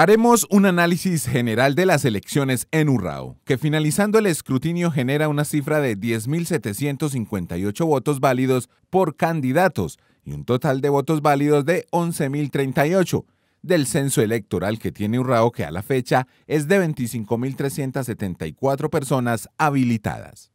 Haremos un análisis general de las elecciones en Urrao, que finalizando el escrutinio genera una cifra de 10.758 votos válidos por candidatos y un total de votos válidos de 11.038 del censo electoral que tiene Urrao que a la fecha es de 25.374 personas habilitadas.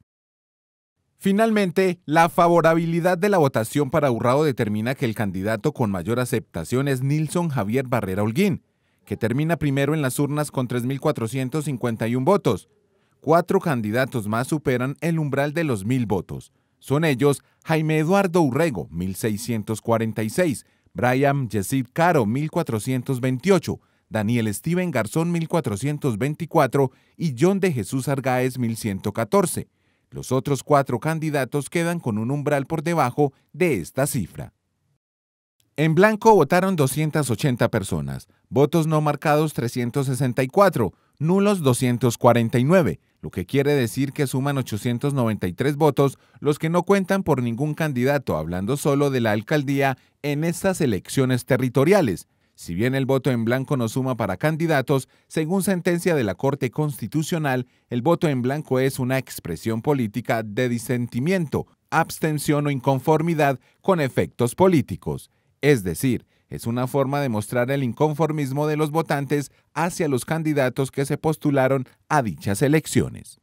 Finalmente, la favorabilidad de la votación para Urrao determina que el candidato con mayor aceptación es Nilson Javier Barrera Holguín, que termina primero en las urnas con 3.451 votos. Cuatro candidatos más superan el umbral de los 1.000 votos. Son ellos Jaime Eduardo Urrego, 1.646, Brian Yesid Caro, 1.428, Daniel Steven Garzón 1424 y John de Jesús Argaez, 1114. Los otros cuatro candidatos quedan con un umbral por debajo de esta cifra. En blanco votaron 280 personas, votos no marcados 364, nulos 249, lo que quiere decir que suman 893 votos los que no cuentan por ningún candidato, hablando solo de la alcaldía en estas elecciones territoriales. Si bien el voto en blanco no suma para candidatos, según sentencia de la Corte Constitucional, el voto en blanco es una expresión política de disentimiento, abstención o inconformidad con efectos políticos. Es decir, es una forma de mostrar el inconformismo de los votantes hacia los candidatos que se postularon a dichas elecciones.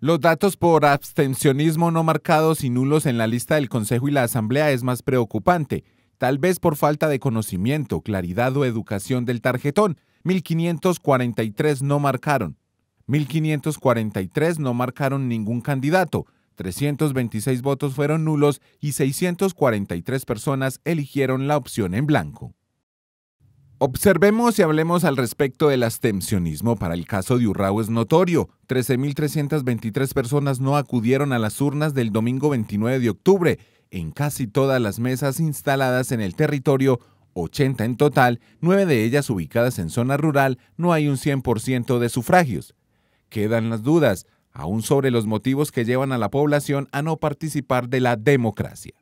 Los datos por abstencionismo no marcados y nulos en la lista del Consejo y la Asamblea es más preocupante, tal vez por falta de conocimiento, claridad o educación del tarjetón. 1543 no marcaron. 1543 no marcaron ningún candidato, 326 votos fueron nulos y 643 personas eligieron la opción en blanco. Observemos y hablemos al respecto del abstencionismo. Para el caso de Urrao es notorio. 13.323 personas no acudieron a las urnas del domingo 29 de octubre. En casi todas las mesas instaladas en el territorio, 80 en total, 9 de ellas ubicadas en zona rural, no hay un 100% de sufragios. Quedan las dudas aún sobre los motivos que llevan a la población a no participar de la democracia.